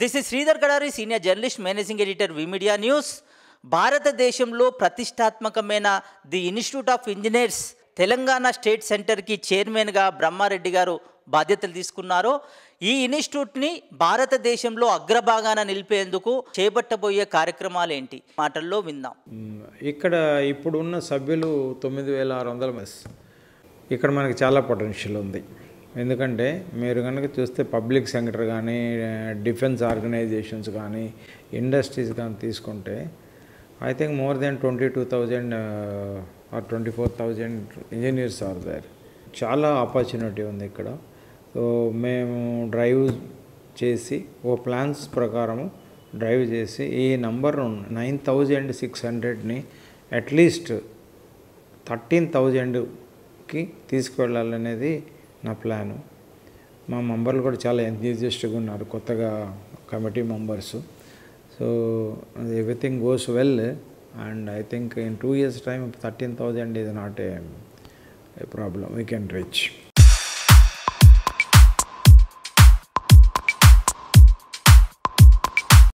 this is Sridhar Gadari senior journalist managing editor media news భారతదేశంలో ప్రతిష్టాత్మకమైన the institute of engineers Telangana state సెంటర్కి చైర్మన్గా బ్రహ్మారెడ్డి గారు బాధ్యతలు తీసుకున్నారు ఈ ఇన్స్టిట్యూట్ని భారతదేశంలో అగ్రభాగాన నిలిపేందుకు చేపట్టబోయే కార్యక్రమాలు ఏంటి మాటల్లో విందాం ఇక్కడ ఇప్పుడున్న సభ్యులు తొమ్మిది వేల ఆరు వందల ఇక్కడ మనకి చాలా పొటెన్షియల్ ఉంది ఎందుకంటే మీరు కనుక చూస్తే పబ్లిక్ సెక్టర్ కానీ డిఫెన్స్ ఆర్గనైజేషన్స్ కానీ ఇండస్ట్రీస్ కానీ తీసుకుంటే I think more then twenty two thousand or twenty four thousand engineers are there చాలా ఆపర్చునిటీ ఉంది ఇక్కడ సో మేము డ్రైవ్ చేసి ఓ ప్లాన్స్ ప్రకారము డ్రైవ్ చేసి ఈ నంబర్ నైన్ థౌజండ్ సిక్స్ హండ్రెడ్ని అట్లీస్ట్ థర్టీన్ థౌజండ్కి తీసుకువెళ్ళాలనేది నా ప్లాను మా మెంబర్లు కూడా చాలా ఎంతూజియాస్టిక్గా ఉన్నారు కొత్తగా committee members so everything goes well and I think in two years time thirteen thousand is not a problem we can reach